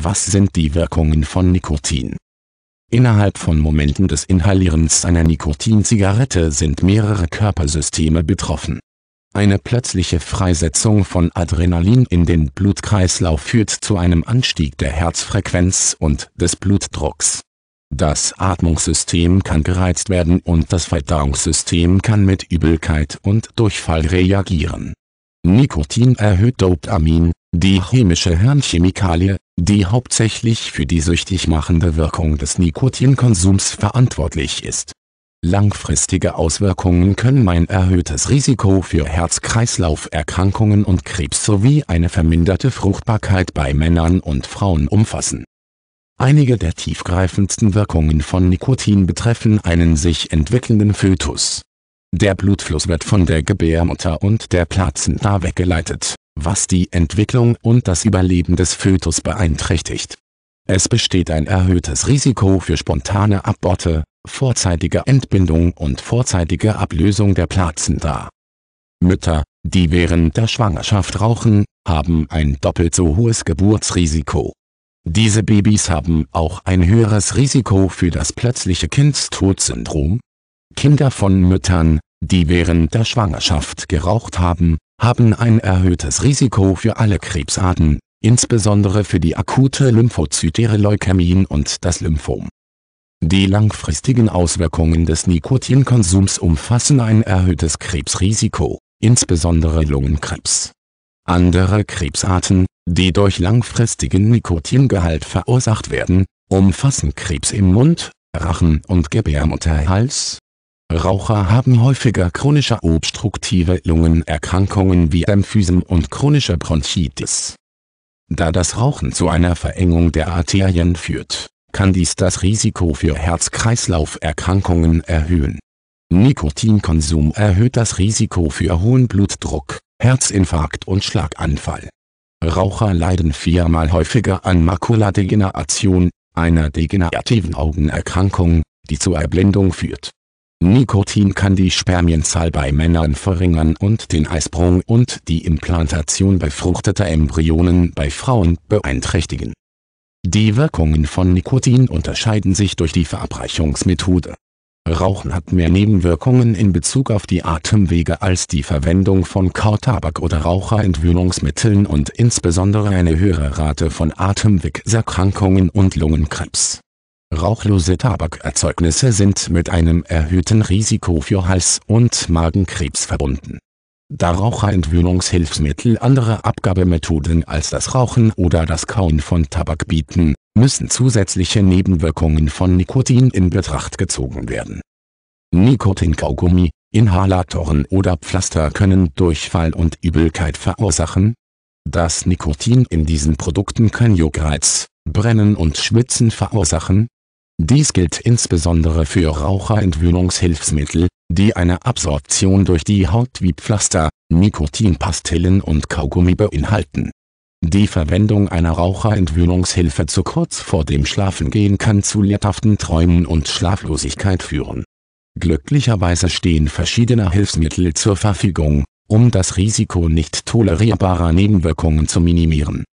Was sind die Wirkungen von Nikotin? Innerhalb von Momenten des Inhalierens einer Nikotinzigarette sind mehrere Körpersysteme betroffen. Eine plötzliche Freisetzung von Adrenalin in den Blutkreislauf führt zu einem Anstieg der Herzfrequenz und des Blutdrucks. Das Atmungssystem kann gereizt werden und das Verdauungssystem kann mit Übelkeit und Durchfall reagieren. Nikotin erhöht Dopamin, die chemische Hirnchemikalie, die hauptsächlich für die süchtig machende Wirkung des Nikotinkonsums verantwortlich ist. Langfristige Auswirkungen können ein erhöhtes Risiko für Herz-Kreislauf-Erkrankungen und Krebs sowie eine verminderte Fruchtbarkeit bei Männern und Frauen umfassen. Einige der tiefgreifendsten Wirkungen von Nikotin betreffen einen sich entwickelnden Fötus. Der Blutfluss wird von der Gebärmutter und der Plazenta weggeleitet was die Entwicklung und das Überleben des Fötus beeinträchtigt. Es besteht ein erhöhtes Risiko für spontane Aborte, vorzeitige Entbindung und vorzeitige Ablösung der Plazenta. Mütter, die während der Schwangerschaft rauchen, haben ein doppelt so hohes Geburtsrisiko. Diese Babys haben auch ein höheres Risiko für das plötzliche Kindstodsyndrom. Kinder von Müttern, die während der Schwangerschaft geraucht haben, haben ein erhöhtes Risiko für alle Krebsarten, insbesondere für die akute lymphozytäre Leukämien und das Lymphom. Die langfristigen Auswirkungen des Nikotinkonsums umfassen ein erhöhtes Krebsrisiko, insbesondere Lungenkrebs. Andere Krebsarten, die durch langfristigen Nikotingehalt verursacht werden, umfassen Krebs im Mund, Rachen und Gebärmutterhals, Raucher haben häufiger chronische obstruktive Lungenerkrankungen wie Emphysem und chronische Bronchitis. Da das Rauchen zu einer Verengung der Arterien führt, kann dies das Risiko für Herz-Kreislauf-Erkrankungen erhöhen. Nikotinkonsum erhöht das Risiko für hohen Blutdruck, Herzinfarkt und Schlaganfall. Raucher leiden viermal häufiger an Makuladegeneration, einer degenerativen Augenerkrankung, die zur Erblindung führt Nikotin kann die Spermienzahl bei Männern verringern und den Eisprung und die Implantation befruchteter Embryonen bei Frauen beeinträchtigen. Die Wirkungen von Nikotin unterscheiden sich durch die Verabreichungsmethode. Rauchen hat mehr Nebenwirkungen in Bezug auf die Atemwege als die Verwendung von Kautabak oder Raucherentwöhnungsmitteln und insbesondere eine höhere Rate von Atemwegserkrankungen und Lungenkrebs Rauchlose Tabakerzeugnisse sind mit einem erhöhten Risiko für Hals- und Magenkrebs verbunden. Da Raucherentwöhnungshilfsmittel andere Abgabemethoden als das Rauchen oder das Kauen von Tabak bieten, müssen zusätzliche Nebenwirkungen von Nikotin in Betracht gezogen werden. Nikotinkaugummi, Inhalatoren oder Pflaster können Durchfall und Übelkeit verursachen. Das Nikotin in diesen Produkten kann Juckreiz, Brennen und Schwitzen verursachen dies gilt insbesondere für Raucherentwöhnungshilfsmittel, die eine Absorption durch die Haut wie Pflaster, Nikotinpastillen und Kaugummi beinhalten. Die Verwendung einer Raucherentwöhnungshilfe zu kurz vor dem Schlafengehen kann zu lebhaften Träumen und Schlaflosigkeit führen. Glücklicherweise stehen verschiedene Hilfsmittel zur Verfügung, um das Risiko nicht tolerierbarer Nebenwirkungen zu minimieren